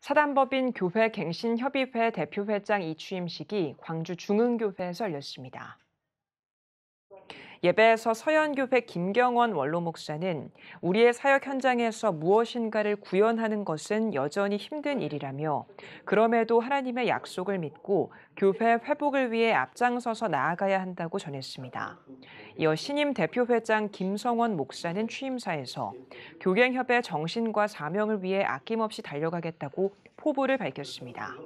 사단법인 교회 갱신협의회 대표회장 이취임식이 광주 중흥교회에서 열렸습니다. 예배에서 서현교회 김경원 원로 목사는 우리의 사역 현장에서 무엇인가를 구현하는 것은 여전히 힘든 일이라며 그럼에도 하나님의 약속을 믿고 교회 회복을 위해 앞장서서 나아가야 한다고 전했습니다. 이어 신임 대표회장 김성원 목사는 취임사에서 교경협의 정신과 사명을 위해 아낌없이 달려가겠다고 포부를 밝혔습니다.